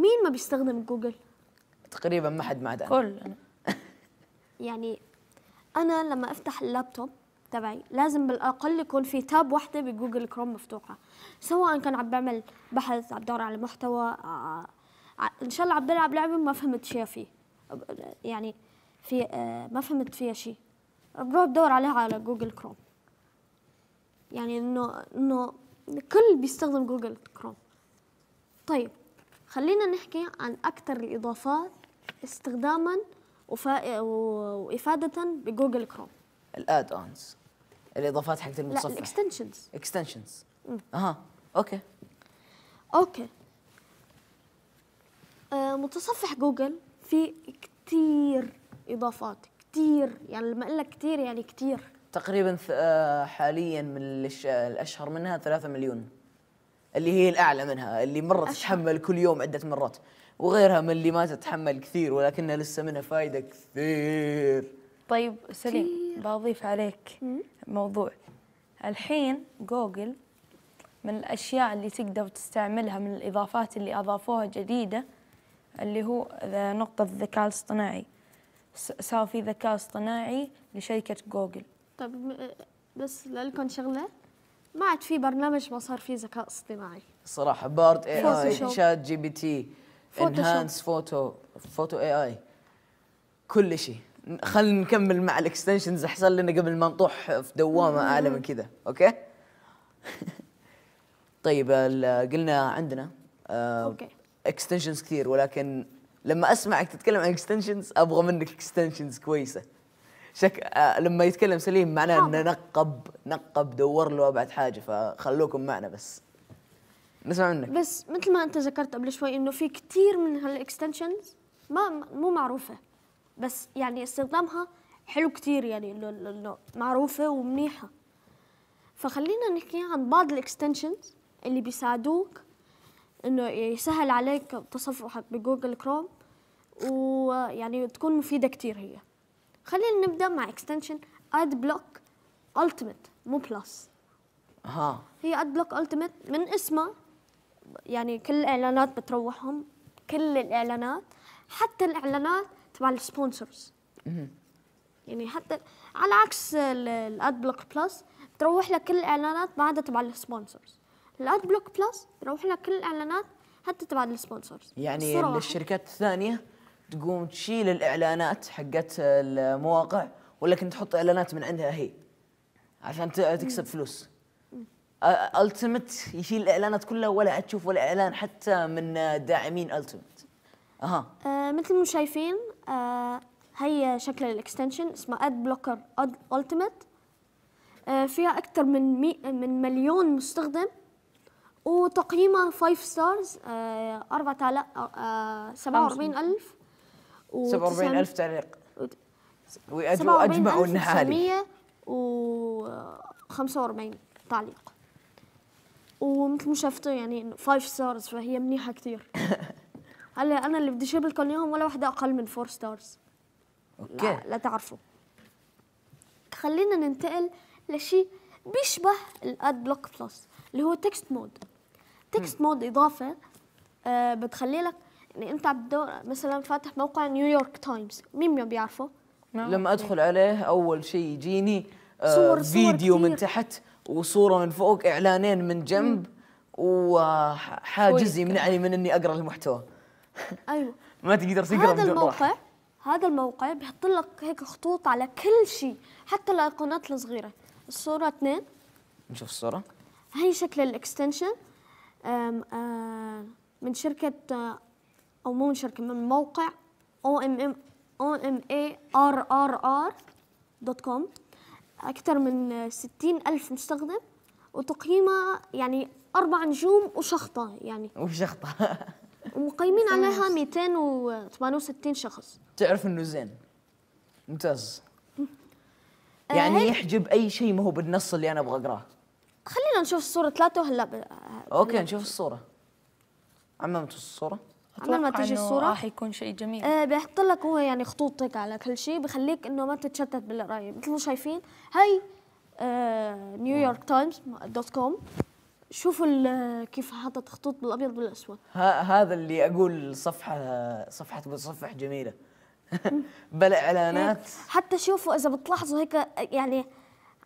مين ما بيستخدم جوجل؟ تقريبا ما حد ما عدا كلنا يعني انا لما افتح اللابتوب تبعي لازم بالاقل يكون في تاب واحده بجوجل كروم مفتوحه سواء كان عم بعمل بحث عم بدور على محتوى آه،, آه،, آه ان شاء الله عم بلعب لعبه ما فهمت شيء فيه يعني في آه ما فهمت فيها شيء بروح بدور عليها على جوجل كروم يعني انه انه الكل بيستخدم جوجل كروم طيب خلينا نحكي عن أكثر الإضافات استخداما وفا... وإفادة بجوجل كروم الاد اونز الإضافات حقت المتصفح لا الاكستنشنز اكستنشنز اها اوكي اوكي آه متصفح جوجل فيه كثير إضافات كثير يعني لما أقول لك كثير يعني كثير تقريبا آه، حاليا من الأشهر منها 3 مليون اللي هي الاعلى منها اللي مره أشهر. تتحمل كل يوم عده مرات وغيرها من اللي ما تتحمل كثير ولكنها لسه منها فائده كثير طيب سليم بضيف عليك موضوع الحين جوجل من الاشياء اللي تقدر تستعملها من الاضافات اللي اضافوها جديده اللي هو نقطه الذكاء الاصطناعي صار في ذكاء اصطناعي لشركه جوجل طيب بس لكم شغله ما عاد في برنامج ما صار فيه ذكاء اصطناعي الصراحه بارد اي اي شات جي بي تي انهانس فوتو فوتو اي اي كل شيء خلينا نكمل مع الاكستنشنز احسن لنا قبل ما نطوح في دوامه اعلى من كذا اوكي طيب قلنا عندنا آه، اوكي اكستنشنز كثير ولكن لما اسمعك تتكلم عن اكستنشنز ابغى منك اكستنشنز كويسه شك آه، لما يتكلم سليم معناه انه نقب نقب دور له ابعد حاجه فخلوكم معنا بس نسمع منك بس مثل ما انت ذكرت قبل شوي انه في كثير من هالاكستنشنز ما مو معروفه بس يعني استخدامها حلو كثير يعني انه معروفه ومنيحه فخلينا نحكي عن بعض الاكستنشنز اللي بيساعدوك انه يسهل عليك تصفحك بجوجل كروم ويعني تكون مفيده كثير هي خلينا نبدا مع اكستنشن اد بلوك التيميت مو بلس اها هي اد بلوك التيميت من اسمها يعني كل الاعلانات بتروحهم كل الاعلانات حتى الاعلانات تبع السبونسرز يعني حتى على عكس الاد بلوك بلس بتروح لك كل الاعلانات ما عدا تبع السبونسرز الاد بلوك بلس تروح لك كل الاعلانات حتى تبع السبونسرز يعني الشركات الثانيه تقوم تشيل الاعلانات حقت المواقع ولا كنت تحط اعلانات من عندها هي عشان تكسب فلوس التيمت يشيل الاعلانات كلها ولا عاد تشوف ولا اعلان حتى من داعمين التيمت اها آه مثل ما شايفين آه هي شكل الاكستنشن اسمه اد بلوكر التيمت فيها اكثر من مي من مليون مستخدم وتقييمها 5 ستارز 4000 47000 47000 تعليق واجمعوا انها عاليه و 45 تعليق ومثل ما شفتوا يعني 5 ستارز فهي منيحه كثير هلا انا اللي بدي أشير لكم اليوم ولا وحده اقل من 4 ستارز اوكي لا, لا تعرفوا خلينا ننتقل لشيء بيشبه الاد بلوك بلس اللي هو تكست مود تكست مود اضافه آه، بتخلي لك يعني انت بدور مثلا فاتح موقع نيويورك تايمز مين ما بيعرفه لما ادخل عليه اول شيء يجيني آه، صور فيديو صور من تحت وصوره من فوق اعلانين من جنب وحاجز يمنعني من اني اقرا المحتوى ايوه ما تقدر تقرا هذا الموقع راح. هذا الموقع بيحط لك هيك خطوط على كل شيء حتى الايقونات الصغيره الصوره اثنين نشوف الصوره هي شكل الاكستنشن آه، من شركه آه، أو منشر كمان ار دوت كوم أكثر من ستين ألف مستخدم وتقييمها يعني أربع نجوم وشخطة يعني وشخطة ومقيمين عليها 268 شخص تعرف إنه زين ممتاز آه، يعني يحجب أي شيء ما هو بالنص اللي أنا أبغى أقراه خلينا نشوف الصورة ثلاثة وهلا ب... اوكي نشوف الصورة عممت الصورة عمل ما تجي الصوره راح يكون شيء جميل آه بيحط لك هو يعني خطوط هيك على كل شيء بخليك انه ما تتشتت بالقرايه مثل ما شايفين هاي نيويورك تايمز دوت كوم شوفوا كيف حاطط خطوط بالابيض والاسود هذا اللي اقول صفحه صفحه متصفح جميله بلا اعلانات إيه، حتى شوفوا اذا بتلاحظوا هيك يعني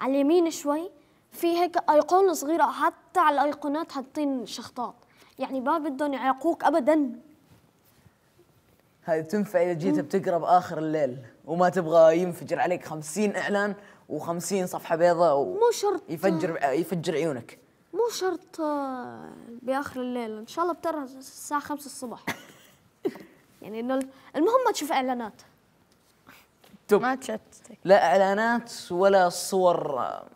على اليمين شوي في هيك ايقونه صغيره حتى على الايقونات حاطين شخطات يعني ما بدهم يعاقوك ابدا هذه تنفع اذا جيت بتقرا باخر الليل وما تبغى ينفجر عليك خمسين اعلان وخمسين صفحه بيضاء و... مو شرط يفجر يفجر عيونك مو شرط آه، باخر الليل ان شاء الله بترى الساعه 5 الصبح يعني انه المهم ما تشوف اعلانات ما تشتتك لا اعلانات ولا صور آه،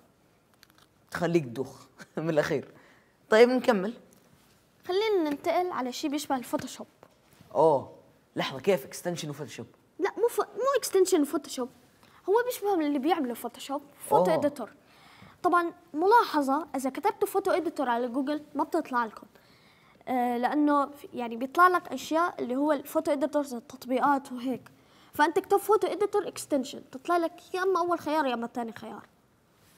تخليك تدوخ من الاخير طيب نكمل خلينا ننتقل على شيء بيشبه الفوتوشوب اوه لحظه كيف اكستنشن وفوتوشوب لا مو ف... مو اكستنشن وفوتوشوب هو بيشبه من اللي بيعمله فوتوشوب فوتو اديتور طبعا ملاحظه اذا كتبتوا فوتو اديتور على جوجل ما بتطلع لكم آه لانه يعني بيطلع لك اشياء اللي هو الفوتو اديتورز التطبيقات وهيك فانت اكتب فوتو اديتور اكستنشن تطلع لك يا اما اول خيار يا اما ثاني خيار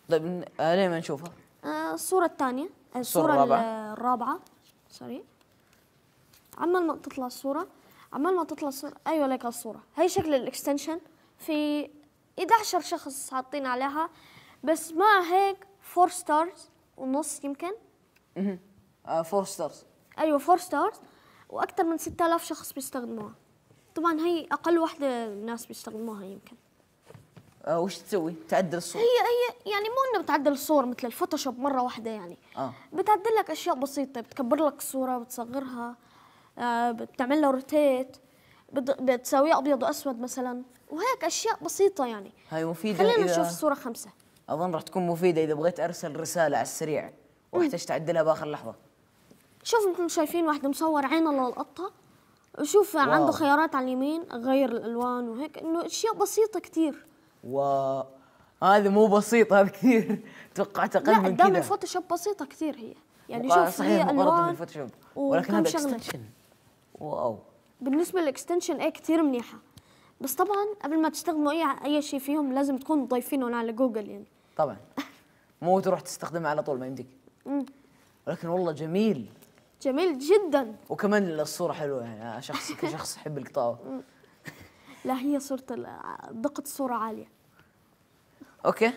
طيب آه ليه ما نشوفها؟ آه الصوره الثانيه الصوره الرابعه الرابعه سوري عمال ما تطلع الصوره عمال ما تطلع الصورة أيوة لك الصورة هي شكل الإكستنشن في 11 شخص حاطين عليها بس مع هيك فور ستارز ونص يمكن اها فور ستارز أيوة فور ستارز وأكثر من 6000 شخص بيستخدموها طبعا هي أقل وحدة الناس بيستخدموها يمكن أه وش تسوي؟ تعدل الصور؟ هي هي يعني مو انه بتعدل الصور مثل الفوتوشوب مره واحده يعني آه. بتعدل لك اشياء بسيطه بتكبر لك الصوره بتصغرها آه، بتعمل له روتيت بتساويه ابيض واسود مثلا وهيك اشياء بسيطه يعني هاي مفيده خلينا نشوف صوره خمسة اظن راح تكون مفيده اذا بغيت ارسل رساله على السريع واحتاج تعدلها باخر لحظه شوف انتم شايفين واحد مصور عينه للقطه وشوف واو. عنده خيارات على اليمين غير الالوان وهيك انه اشياء بسيطه كثير واو هذا مو بسيط هذا كثير توقعت اقل من كذا لا قدام الفوتوشوب بسيطه كثير هي يعني شوف صحيح هي الوان ولكن هذا اكستنشن واو بالنسبه للاكستنشن ايه كثير منيحه بس طبعا قبل ما تستخدموا اي اي شيء فيهم لازم تكونوا ضايفينهم على جوجل يعني طبعا مو تروح تستخدمها على طول ما يمديك ولكن والله جميل جميل جدا وكمان الصوره حلوه يعني شخص كشخص يحب القطاوه لا هي صورة دقة الصورة عالية اوكي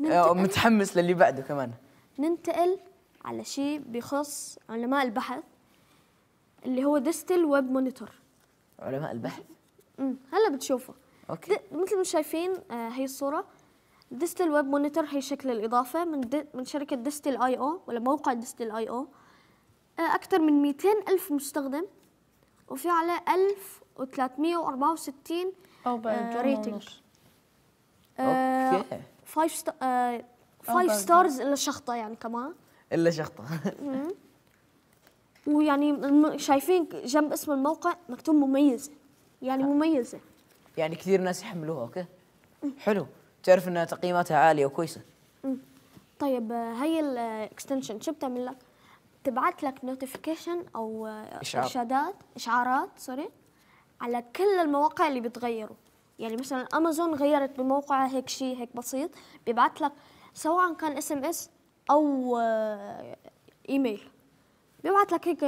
متحمس للي بعده كمان ننتقل على شيء بيخص علماء البحث اللي هو ديستل ويب مونيتور علماء البحث امم هلا بتشوفه اوكي مثل ما شايفين آه هي الصوره ديستل ويب مونيتور هي شكل الاضافه من من شركه ديستل اي او ولا موقع ديستل اي او آه اكثر من 200 الف مستخدم وفي على 1364 ريتنج آه، آه، اوكي فايف آه، ستارز الا شخطه يعني كمان الا شخطه ويعني شايفين جنب اسم الموقع مكتوب مميزه يعني نعم. مميزه يعني كثير ناس يحملوها اوكي حلو تعرف انها تقييماتها عاليه وكويسه طيب هي الاكستنشن شو بتعمل لك تبعت لك نوتيفيكيشن او إشعار. ارشادات اشعارات سوري على كل المواقع اللي بتغيروا يعني مثلا امازون غيرت بموقعها هيك شيء هيك بسيط بيبعت لك سواء كان اس ام اس او ايميل بيبعت لك هيك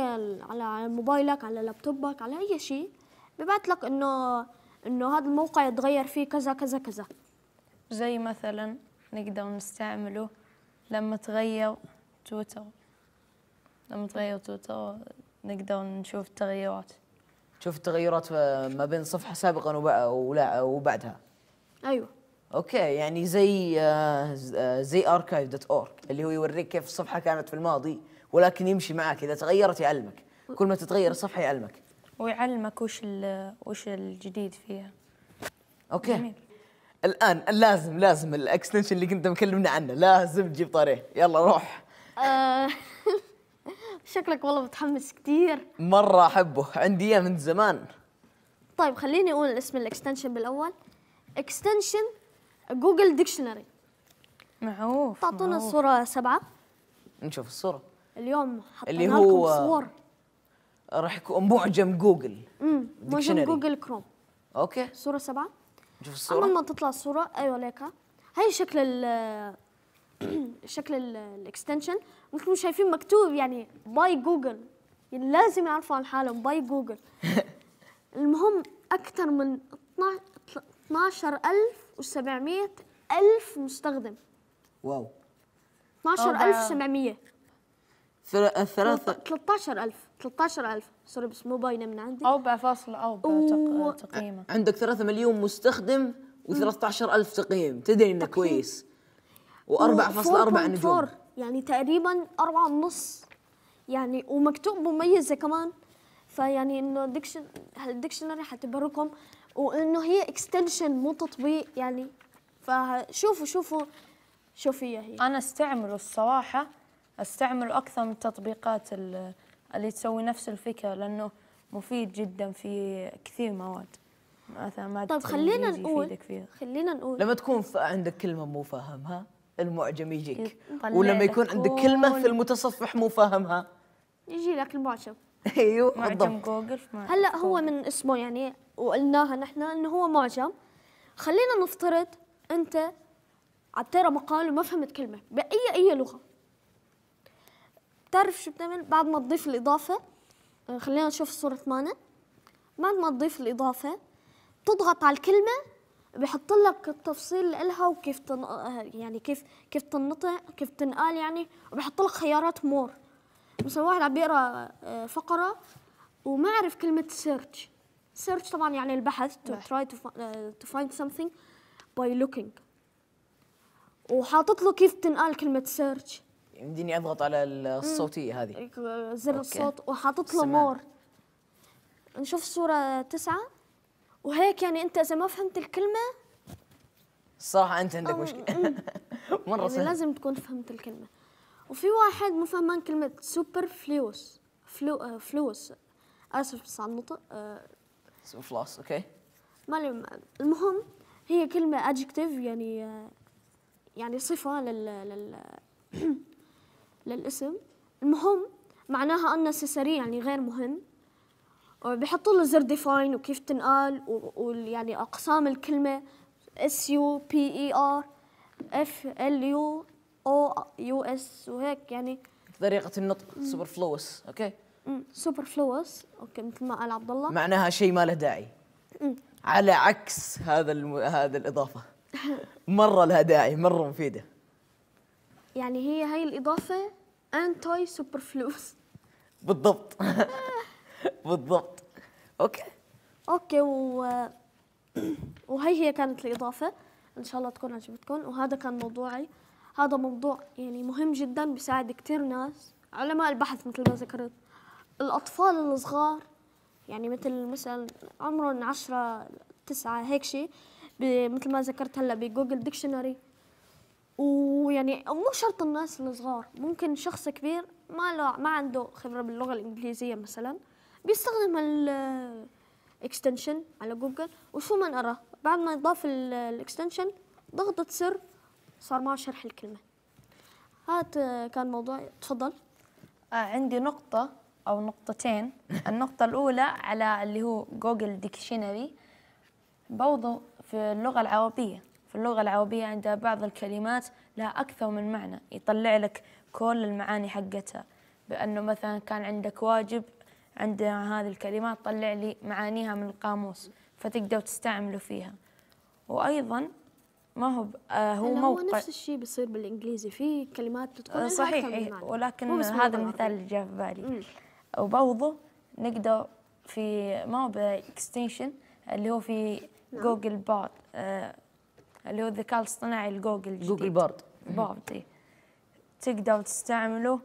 على موبايلك على لابتوبك على اي شيء ببعت لك انه انه هذا الموقع يتغير فيه كذا كذا كذا زي مثلا نقدر نستعمله لما تغير تويتر لما تغير تويتر نقدر نشوف التغيرات تشوف آه، التغيرات ما بين صفحة سابقا وبعدها ايوه اوكي يعني زي آه، آه، زي اركايف دوت اور اللي هو يوريك كيف الصفحة كانت في الماضي ولكن يمشي معاك اذا تغيرت يعلمك كل ما تتغير الصفحه يعلمك ويعلمك وش وش الجديد فيها اوكي جميل. الان لازم لازم الاكستنشن اللي كنت مكلمنا عنه لازم تجيب طاريه يلا روح آه، شكلك والله متحمس كثير مره احبه عندي اياه من زمان طيب خليني اقول اسم الاكستنشن بالاول اكستنشن جوجل ديكشنري معروف تعطونا الصوره سبعه نشوف الصوره اليوم حطينا اللي هو لكم صور راح يكون معجم جوجل امم معجم جوجل كروم اوكي صوره سبعه نشوف الصوره اول ما تطلع الصوره ايوه ليكا هاي شكل ال شكل الاكستنشن مثل ما شايفين مكتوب يعني باي جوجل يعني لازم يعرفوا عن حالهم باي جوجل المهم اكثر من 12700 الف مستخدم واو 12700 الثلاثة 13000 13000 سوري بس مو باينة من عندي أو فاصلة أو و... عندك 3 مليون مستخدم و13000 تقييم تدري إنه كويس و4.4 نجوم يعني تقريبا 4 ونص يعني ومكتوب مميزة كمان فيعني إنه الدكشن هالدكشنري حتبركم وإنه هي اكستنشن مو تطبيق يعني فشوفوا شوفوا شوفي هي أنا استعمله الصراحة استعمل اكثر من التطبيقات اللي تسوي نفس الفكره لانه مفيد جدا في كثير مواد مثلا ما طيب خلينا نقول خلينا نقول لما تكون عندك كلمه مو فاهمها المعجم يجيك ولما يكون عندك كلمه في المتصفح مو فاهمها يجي لك المعجم ايوه معجم جوجل هلا هو من اسمه يعني وقلناها نحن انه هو معجم خلينا نفترض انت عم تقرا مقال وما فهمت كلمه باي اي لغه تعرف شو بتعمل بعد ما تضيف الإضافة آه، خلينا نشوف الصورة مانا بعد ما تضيف الإضافة تضغط على الكلمة بحط لك التفصيل لها وكيف تن... آه، يعني كيف كيف تنطق كيف تنقال يعني وبحط لك خيارات مور مثلا واحد عم بيقرا آه، فقرة وما عرف كلمة سيرش سيرش طبعا يعني البحث to try تو to find something by looking وحاطط له كيف تنقال كلمة سيرش يمديني اضغط على الصوتيه هذه زر الصوت وحاطط له مور نشوف صورة تسعة وهيك يعني انت اذا ما فهمت الكلمه الصراحه انت عندك مشكله مره يعني لازم تكون فهمت الكلمه وفي واحد مو فهمان كلمه سوبر فلوس فلو فلوس اسف بس على النطق اسمه فلوس اوكي ما المهم هي كلمه ادجكتيف يعني آه، يعني صفه لل, لل للاسم المهم معناها أن سيساري يعني غير مهم بحطوا له زر ديفاين وكيف تنقال ويعني أقسام الكلمة اس يو بي اي ار اف ال يو او يو اس وهيك يعني طريقة النطق سوبر فلوس اوكي سوبر فلوس اوكي مثل ما قال عبد الله معناها شيء ما له داعي على عكس هذا هذا الاضافة مرة لها داعي مرة مفيدة يعني هي هاي الإضافة أنتي سوبرفلوس بالضبط بالضبط أوكي أوكي و... وهي هي كانت الإضافة إن شاء الله تكون عجبتكم وهذا كان موضوعي هذا موضوع يعني مهم جدا بيساعد كتير ناس علماء البحث مثل ما ذكرت الأطفال الصغار يعني مثل مثلا عمرهم عشرة تسعة هيك شيء مثل ما ذكرت هلا بجوجل ديكشنري ويعني مو شرط الناس الصغار ممكن شخص كبير ما له ما عنده خبره باللغه الانجليزيه مثلا بيستخدم الاكستنشن على جوجل وشو ما نقرا بعد ما يضاف الاكستنشن ضغطة سر صار معه شرح الكلمه هذا كان موضوع تفضل آه عندي نقطه او نقطتين النقطه الاولى على اللي هو جوجل ديكشنري برضه في اللغه العربيه في اللغة العربية عندها بعض الكلمات لها أكثر من معنى يطلع لك كل المعاني حقتها بأنه مثلا كان عندك واجب عندنا هذه الكلمات طلع لي معانيها من القاموس فتقدر تستعمله فيها وأيضا ما هو آه هو موقع هو نفس الشيء بيصير بالإنجليزي في كلمات تدخل آه، صحيح أكثر إيه، ولكن هذا المثال اللي جاء في بالي وبرضه نقدر في ما هو باكستنشن اللي هو في نعم. جوجل بارد آه اللي هو الذكاء الاصطناعي الجوجل جوجل بارد بارد إيه. تقدر تستعمله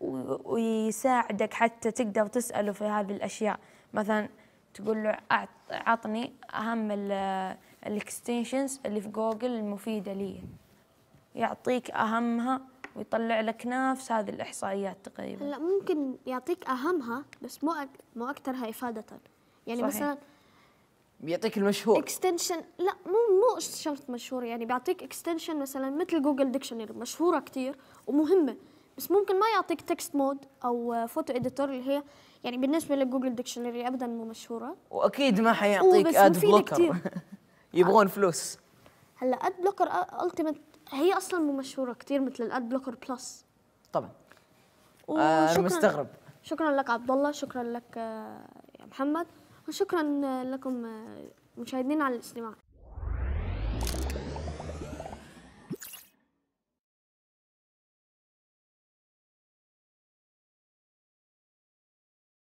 ويساعدك حتى تقدر تسأله في هذه الأشياء مثلا تقول له أعطني أهم الاكستنشنز اللي في جوجل المفيدة لي يعطيك أهمها ويطلع لك نفس هذه الإحصائيات تقريبا لا ممكن يعطيك أهمها بس مو مو أكثرها إفادة يعني صحيح. مثلا بيعطيك المشهور اكستنشن لا مو مو شرط مشهور يعني بيعطيك اكستنشن مثلا مثل جوجل ديكشنري مشهوره كثير ومهمه بس ممكن ما يعطيك تكست مود او فوتو اديتور اللي هي يعني بالنسبه لجوجل ديكشنري ابدا مو مشهوره واكيد ما حيعطيك اد بلوكر يبغون فلوس هلا اد بلوكر التيمت هي اصلا مو مشهوره كثير مثل الاد بلوكر بلس طبعا انا آه، مستغرب شكرا لك عبد الله شكرا لك آه، يا محمد وشكرا لكم مشاهدينا على الاستماع